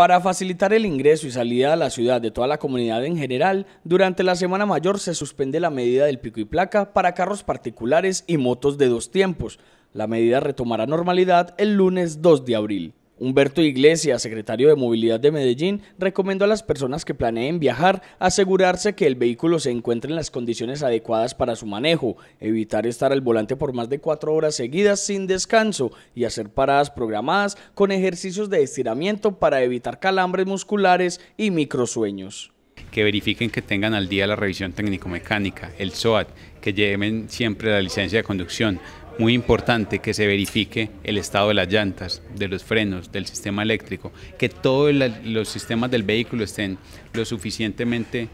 Para facilitar el ingreso y salida a la ciudad de toda la comunidad en general, durante la Semana Mayor se suspende la medida del pico y placa para carros particulares y motos de dos tiempos. La medida retomará normalidad el lunes 2 de abril. Humberto Iglesias, secretario de Movilidad de Medellín, recomendó a las personas que planeen viajar asegurarse que el vehículo se encuentre en las condiciones adecuadas para su manejo, evitar estar al volante por más de cuatro horas seguidas sin descanso y hacer paradas programadas con ejercicios de estiramiento para evitar calambres musculares y microsueños que verifiquen que tengan al día la revisión técnico-mecánica, el SOAT, que lleven siempre la licencia de conducción, muy importante que se verifique el estado de las llantas, de los frenos, del sistema eléctrico, que todos los sistemas del vehículo estén lo suficientemente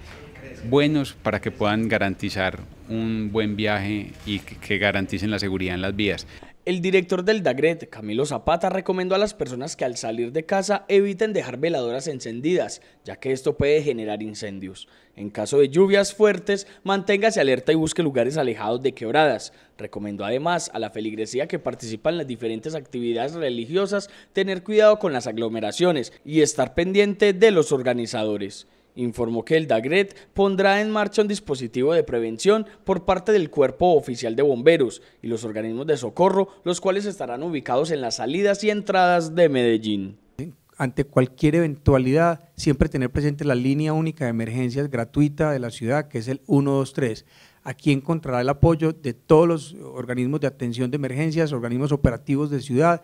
buenos para que puedan garantizar un buen viaje y que garanticen la seguridad en las vías. El director del DAGRET, Camilo Zapata, recomendó a las personas que al salir de casa eviten dejar veladoras encendidas, ya que esto puede generar incendios. En caso de lluvias fuertes, manténgase alerta y busque lugares alejados de quebradas. Recomendó además a la feligresía que participa en las diferentes actividades religiosas tener cuidado con las aglomeraciones y estar pendiente de los organizadores informó que el DAGRET pondrá en marcha un dispositivo de prevención por parte del Cuerpo Oficial de Bomberos y los organismos de socorro, los cuales estarán ubicados en las salidas y entradas de Medellín. Ante cualquier eventualidad, siempre tener presente la línea única de emergencias gratuita de la ciudad, que es el 123. Aquí encontrará el apoyo de todos los organismos de atención de emergencias, organismos operativos de ciudad,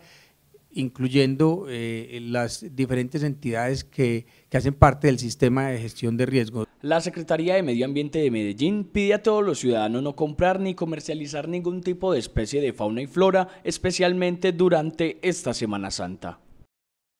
incluyendo eh, las diferentes entidades que, que hacen parte del sistema de gestión de riesgos. La Secretaría de Medio Ambiente de Medellín pide a todos los ciudadanos no comprar ni comercializar ningún tipo de especie de fauna y flora, especialmente durante esta Semana Santa.